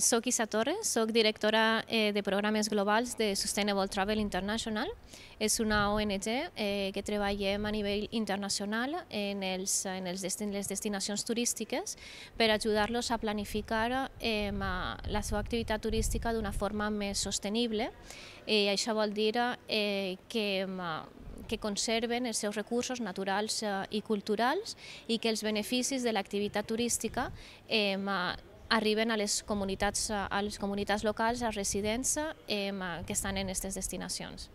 Soc Isa Torres, soc directora eh, de programes globals de Sustainable Travel International. És una ONG eh, que treballem a nivell internacional en, els, en els destin, les destinacions turístiques per ajudar-los a planificar eh, la seva activitat turística d'una forma més sostenible. Eh, I això vol dir eh, que que conserven els seus recursos naturals i culturals i que els beneficis de l'activitat turística eh, arriben a les comunitats, a les comunitats locals, a residents eh, que estan en aquestes destinacions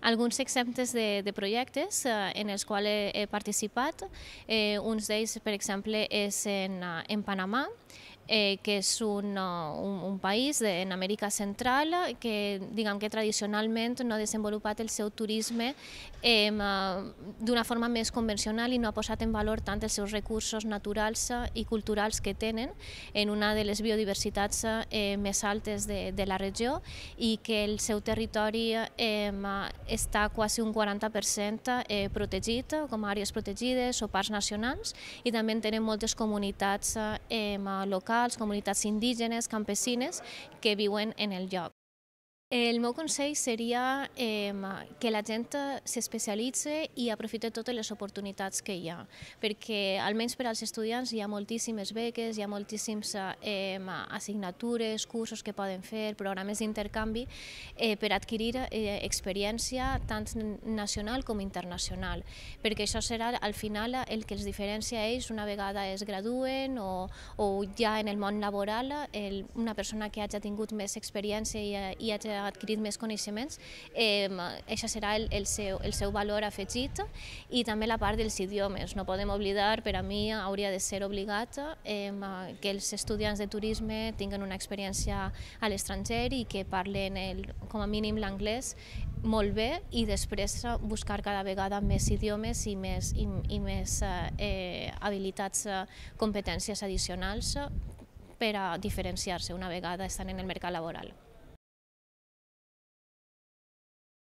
alguns exemples de, de projectes eh, en els quals he, he participat. Eh, uns d'ells, per exemple, és en, eh, en Panamà, eh, que és un, eh, un, un país de, en Amèrica Central que, diguem que tradicionalment no ha desenvolupat el seu turisme eh, d'una forma més convencional i no ha posat en valor tant els seus recursos naturals eh, i culturals que tenen en una de les biodiversitats eh, més altes de, de la regió i que el seu territori eh, està quasi un 40% eh, protegit, eh, com a àrees protegides o parcs nacionals, i també en tenen moltes comunitats eh, eh locals, comunitats indígenes, campesines, que viuen en el lloc. El meu consell seria eh, que la gent eh, s'especialitzi i aprofite totes les oportunitats que hi ha, perquè almenys per als estudiants hi ha moltíssimes beques, hi ha moltíssimes eh, assignatures, cursos que poden fer, programes d'intercanvi eh, per adquirir eh, experiència tant nacional com internacional, perquè això serà al final el que els diferencia a ells una vegada es graduen o, o ja en el món laboral el, una persona que hagi tingut més experiència i, eh, i hagi adquirit més coneixements, eh, això serà el, el, seu, el seu valor afegit i també la part dels idiomes. No podem oblidar, per a mi hauria de ser obligat eh, que els estudiants de turisme tinguen una experiència a l'estranger i que parlen el, com a mínim l'anglès molt bé i després buscar cada vegada més idiomes i més, i, i més eh, habilitats, competències addicionals per a diferenciar-se una vegada estan en el mercat laboral.